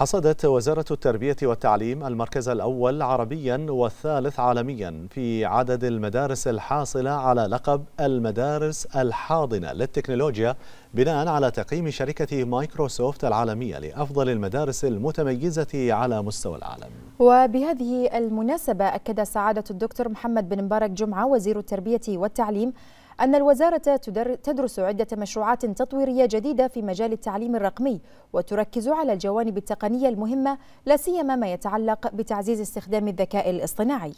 حصدت وزارة التربية والتعليم المركز الأول عربيا والثالث عالميا في عدد المدارس الحاصلة على لقب المدارس الحاضنة للتكنولوجيا بناء على تقييم شركة مايكروسوفت العالمية لأفضل المدارس المتميزة على مستوى العالم وبهذه المناسبة أكد سعادة الدكتور محمد بن مبارك جمعة وزير التربية والتعليم أن الوزارة تدرس عدة مشروعات تطويرية جديدة في مجال التعليم الرقمي وتركز على الجوانب التقنية المهمة لا سيما ما يتعلق بتعزيز استخدام الذكاء الاصطناعي.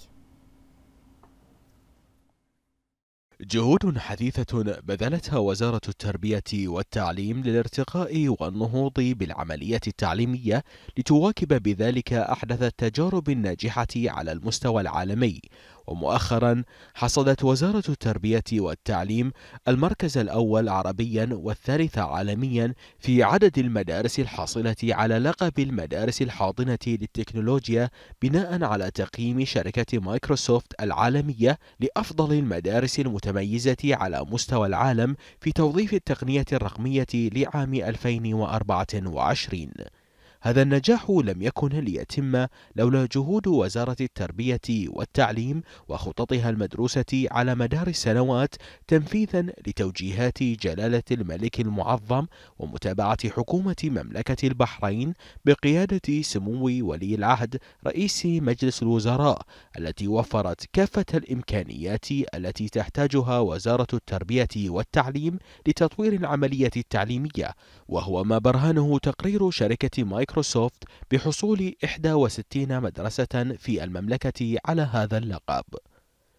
جهود حديثة بذلتها وزارة التربية والتعليم للارتقاء والنهوض بالعملية التعليمية لتواكب بذلك أحدث التجارب الناجحة على المستوى العالمي ومؤخرا حصدت وزارة التربية والتعليم المركز الأول عربيا والثالث عالميا في عدد المدارس الحاصلة على لقب المدارس الحاضنة للتكنولوجيا بناء على تقييم شركة مايكروسوفت العالمية لأفضل المدارس المتميزة على مستوى العالم في توظيف التقنية الرقمية لعام 2024 هذا النجاح لم يكن ليتم لولا جهود وزارة التربية والتعليم وخططها المدروسة على مدار السنوات تنفيذا لتوجيهات جلالة الملك المعظم ومتابعة حكومة مملكة البحرين بقيادة سمو ولي العهد رئيس مجلس الوزراء التي وفرت كافة الإمكانيات التي تحتاجها وزارة التربية والتعليم لتطوير العملية التعليمية وهو ما برهنه تقرير شركة مايكرو مايكروسوفت بحصول 61 مدرسة في المملكة على هذا اللقب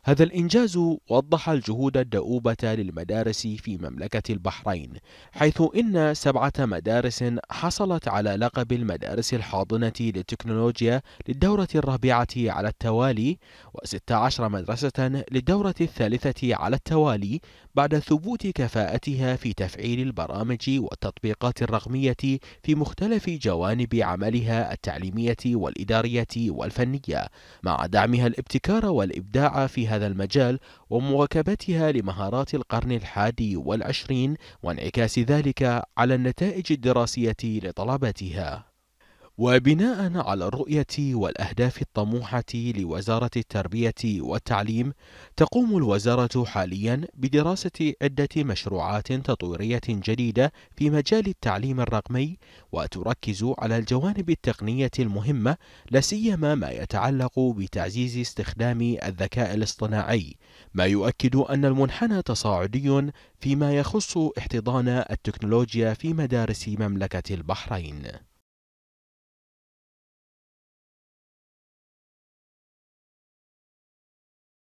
هذا الإنجاز وضح الجهود الدؤوبة للمدارس في مملكة البحرين حيث إن سبعة مدارس حصلت على لقب المدارس الحاضنة للتكنولوجيا للدورة الرابعة على التوالي و16 مدرسة للدورة الثالثة على التوالي بعد ثبوت كفاءتها في تفعيل البرامج والتطبيقات الرقمية في مختلف جوانب عملها التعليمية والإدارية والفنية مع دعمها الابتكار والإبداع فيها هذا المجال ومواكبتها لمهارات القرن الحادي والعشرين وانعكاس ذلك على النتائج الدراسية لطلبتها وبناء على الرؤية والأهداف الطموحة لوزارة التربية والتعليم تقوم الوزارة حاليا بدراسة عدة مشروعات تطويرية جديدة في مجال التعليم الرقمي وتركز على الجوانب التقنية المهمة لسيما ما يتعلق بتعزيز استخدام الذكاء الاصطناعي ما يؤكد أن المنحنى تصاعدي فيما يخص احتضان التكنولوجيا في مدارس مملكة البحرين